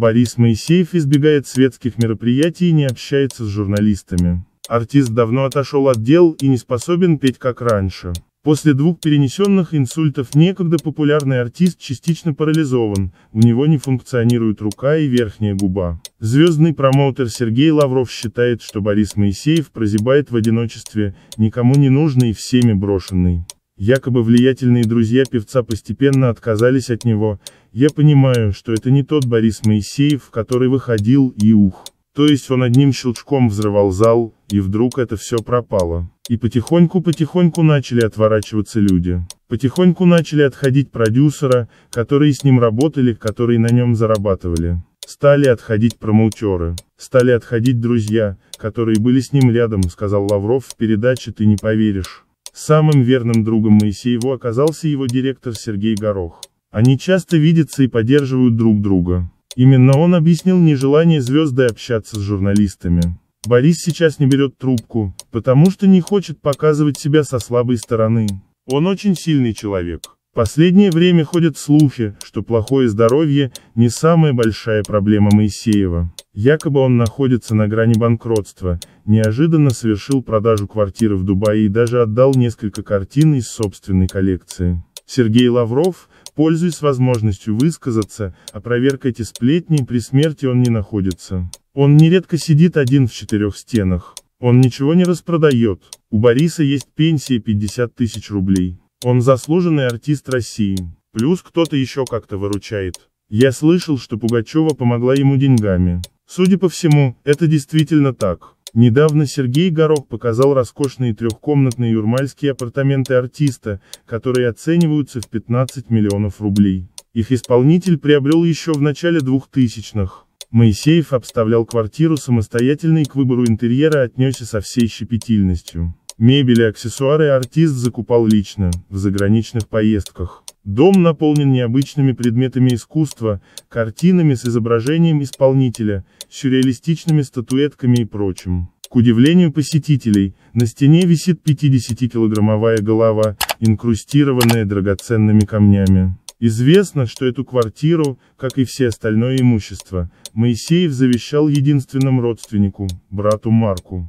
Борис Моисеев избегает светских мероприятий и не общается с журналистами. Артист давно отошел от дел и не способен петь как раньше. После двух перенесенных инсультов некогда популярный артист частично парализован, у него не функционирует рука и верхняя губа. Звездный промоутер Сергей Лавров считает, что Борис Моисеев прозябает в одиночестве, никому не нужный и всеми брошенный. Якобы влиятельные друзья певца постепенно отказались от него, я понимаю, что это не тот Борис Моисеев, который выходил, и ух. То есть он одним щелчком взрывал зал, и вдруг это все пропало. И потихоньку-потихоньку начали отворачиваться люди. Потихоньку начали отходить продюсера, которые с ним работали, которые на нем зарабатывали. Стали отходить промоутеры. Стали отходить друзья, которые были с ним рядом, сказал Лавров в передаче «Ты не поверишь». Самым верным другом Моисееву оказался его директор Сергей Горох. Они часто видятся и поддерживают друг друга. Именно он объяснил нежелание звезды общаться с журналистами. Борис сейчас не берет трубку, потому что не хочет показывать себя со слабой стороны. Он очень сильный человек. Последнее время ходят слухи, что плохое здоровье – не самая большая проблема Моисеева. Якобы он находится на грани банкротства, неожиданно совершил продажу квартиры в Дубае и даже отдал несколько картин из собственной коллекции. Сергей Лавров, пользуясь возможностью высказаться, опроверг эти сплетни, при смерти он не находится. Он нередко сидит один в четырех стенах. Он ничего не распродает. У Бориса есть пенсия 50 тысяч рублей. Он заслуженный артист России. Плюс кто-то еще как-то выручает. Я слышал, что Пугачева помогла ему деньгами. Судя по всему, это действительно так. Недавно Сергей Горок показал роскошные трехкомнатные юрмальские апартаменты артиста, которые оцениваются в 15 миллионов рублей. Их исполнитель приобрел еще в начале 2000-х. Моисеев обставлял квартиру самостоятельно и к выбору интерьера отнесся со всей щепетильностью. Мебель и аксессуары артист закупал лично, в заграничных поездках. Дом наполнен необычными предметами искусства, картинами с изображением исполнителя, сюрреалистичными статуэтками и прочим. К удивлению посетителей, на стене висит 50-килограммовая голова, инкрустированная драгоценными камнями. Известно, что эту квартиру, как и все остальное имущество, Моисеев завещал единственному родственнику, брату Марку.